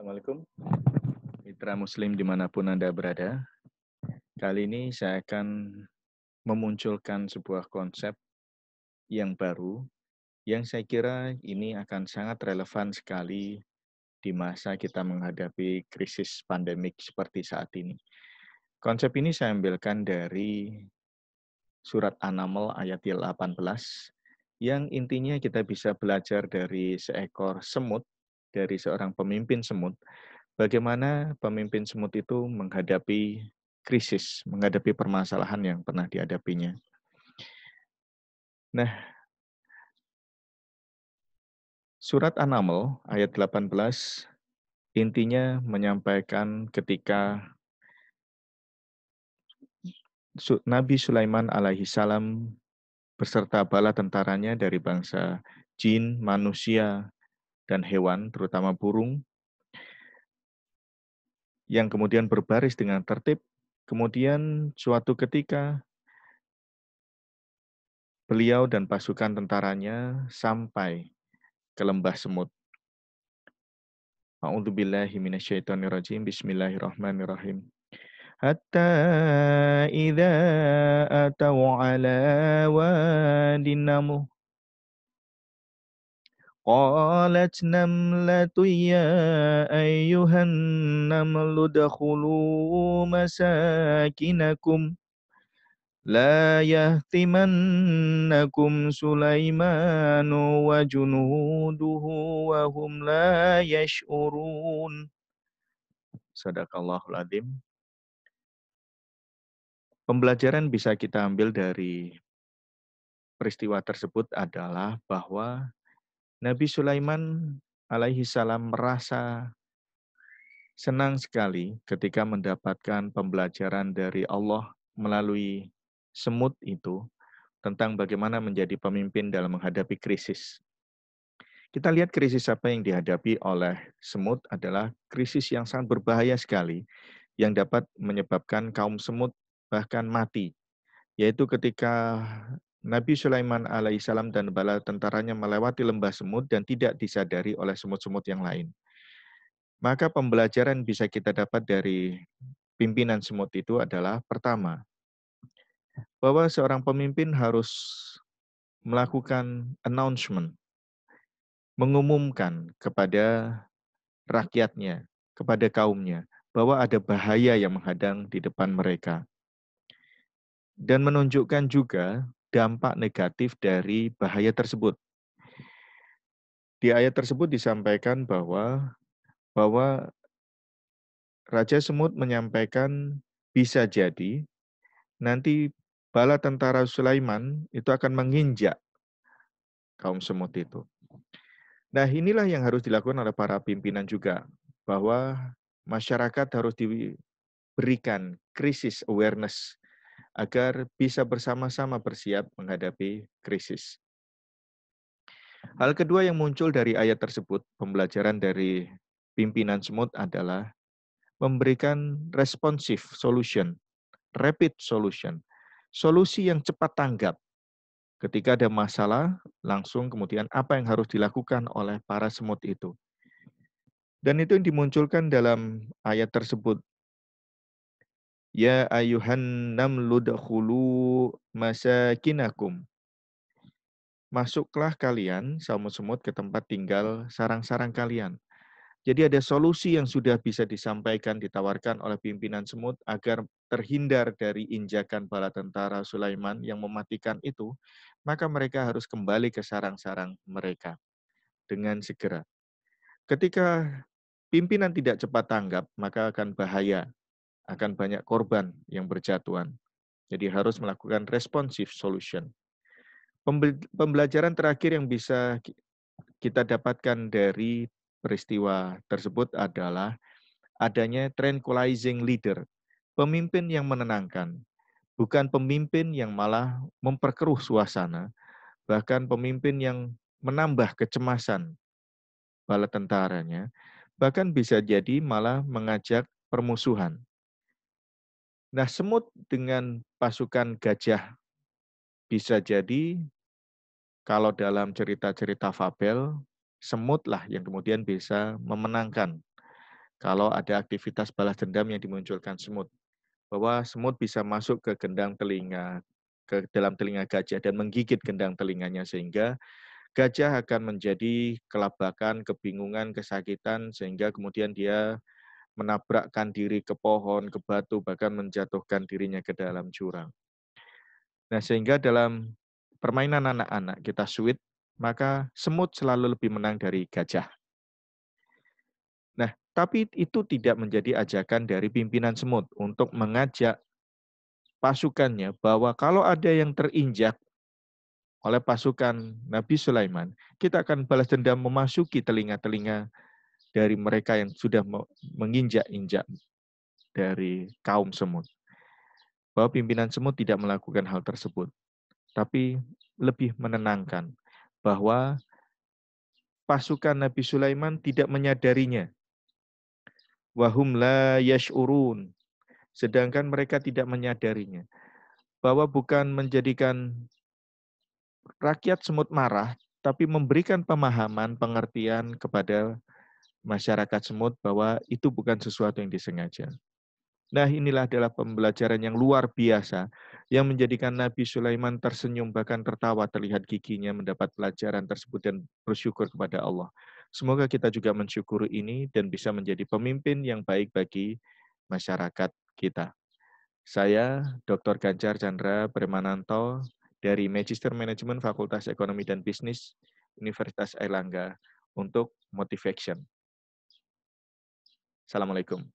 Assalamualaikum. Mitra Muslim dimanapun Anda berada. Kali ini saya akan memunculkan sebuah konsep yang baru, yang saya kira ini akan sangat relevan sekali di masa kita menghadapi krisis pandemik seperti saat ini. Konsep ini saya ambilkan dari surat An-Naml ayat 18 yang intinya kita bisa belajar dari seekor semut dari seorang pemimpin semut. Bagaimana pemimpin semut itu menghadapi krisis, menghadapi permasalahan yang pernah dihadapinya. Nah, surat an ayat 18 intinya menyampaikan ketika Nabi Sulaiman alaihi salam beserta bala tentaranya dari bangsa jin, manusia, dan hewan, terutama burung, yang kemudian berbaris dengan tertib, kemudian suatu ketika beliau dan pasukan tentaranya sampai ke lembah semut. A'udzubillahi minasyaitonirrajim. Bismillahirrahmanirrahim. Hatta idza atau ala wadin namuh قالت نملة يا أيها النمل ادخلوا مساكنكم لا يهتمنكم سليمان وجنوده وهم لا يشعرون صدق الله العظيم Pembelajaran bisa kita ambil dari peristiwa tersebut adalah bahwa Nabi Sulaiman alaihi salam merasa senang sekali ketika mendapatkan pembelajaran dari Allah melalui semut itu tentang bagaimana menjadi pemimpin dalam menghadapi krisis. Kita lihat krisis apa yang dihadapi oleh semut adalah krisis yang sangat berbahaya sekali yang dapat menyebabkan kaum semut bahkan mati, yaitu ketika Nabi Sulaiman alaihissalam dan bala tentaranya melewati lembah semut dan tidak disadari oleh semut-semut yang lain. Maka pembelajaran bisa kita dapat dari pimpinan semut itu adalah pertama, bahwa seorang pemimpin harus melakukan announcement, mengumumkan kepada rakyatnya, kepada kaumnya, bahwa ada bahaya yang menghadang di depan mereka. Dan menunjukkan juga dampak negatif dari bahaya tersebut. Di ayat tersebut disampaikan bahwa bahwa Raja Semut menyampaikan bisa jadi nanti bala tentara Sulaiman itu akan menginjak kaum semut itu. Nah, inilah yang harus dilakukan oleh para pimpinan juga bahwa masyarakat harus diberikan krisis awareness agar bisa bersama-sama bersiap menghadapi krisis. Hal kedua yang muncul dari ayat tersebut, pembelajaran dari pimpinan semut adalah memberikan responsive solution, rapid solution, solusi yang cepat tanggap. Ketika ada masalah, langsung kemudian apa yang harus dilakukan oleh para semut itu. Dan itu yang dimunculkan dalam ayat tersebut Ya ayuhan nam ludakhulu masakinakum. Masuklah kalian, semut semut, ke tempat tinggal sarang-sarang kalian. Jadi ada solusi yang sudah bisa disampaikan, ditawarkan oleh pimpinan semut agar terhindar dari injakan bala tentara Sulaiman yang mematikan itu, maka mereka harus kembali ke sarang-sarang mereka dengan segera. Ketika pimpinan tidak cepat tanggap, maka akan bahaya akan banyak korban yang berjatuhan. Jadi harus melakukan responsive solution. Pembelajaran terakhir yang bisa kita dapatkan dari peristiwa tersebut adalah adanya tranquilizing leader, pemimpin yang menenangkan, bukan pemimpin yang malah memperkeruh suasana, bahkan pemimpin yang menambah kecemasan bala tentaranya, bahkan bisa jadi malah mengajak permusuhan. Nah, semut dengan pasukan gajah bisa jadi kalau dalam cerita-cerita fabel, semutlah yang kemudian bisa memenangkan kalau ada aktivitas balas dendam yang dimunculkan semut. Bahwa semut bisa masuk ke gendang telinga, ke dalam telinga gajah dan menggigit gendang telinganya sehingga gajah akan menjadi kelabakan, kebingungan, kesakitan sehingga kemudian dia menabrakkan diri ke pohon, ke batu, bahkan menjatuhkan dirinya ke dalam jurang. Nah, sehingga dalam permainan anak-anak kita sweet, maka semut selalu lebih menang dari gajah. Nah, tapi itu tidak menjadi ajakan dari pimpinan semut untuk mengajak pasukannya bahwa kalau ada yang terinjak oleh pasukan Nabi Sulaiman, kita akan balas dendam memasuki telinga-telinga dari mereka yang sudah menginjak-injak dari kaum semut. Bahwa pimpinan semut tidak melakukan hal tersebut, tapi lebih menenangkan bahwa pasukan Nabi Sulaiman tidak menyadarinya. Wahum la yash'urun. Sedangkan mereka tidak menyadarinya. Bahwa bukan menjadikan rakyat semut marah, tapi memberikan pemahaman, pengertian kepada masyarakat semut bahwa itu bukan sesuatu yang disengaja. Nah inilah adalah pembelajaran yang luar biasa yang menjadikan Nabi Sulaiman tersenyum bahkan tertawa terlihat giginya mendapat pelajaran tersebut dan bersyukur kepada Allah. Semoga kita juga mensyukuri ini dan bisa menjadi pemimpin yang baik bagi masyarakat kita. Saya Dr. Ganjar Chandra Premananto dari Magister Manajemen Fakultas Ekonomi dan Bisnis Universitas Airlangga untuk Motivation. Assalamualaikum.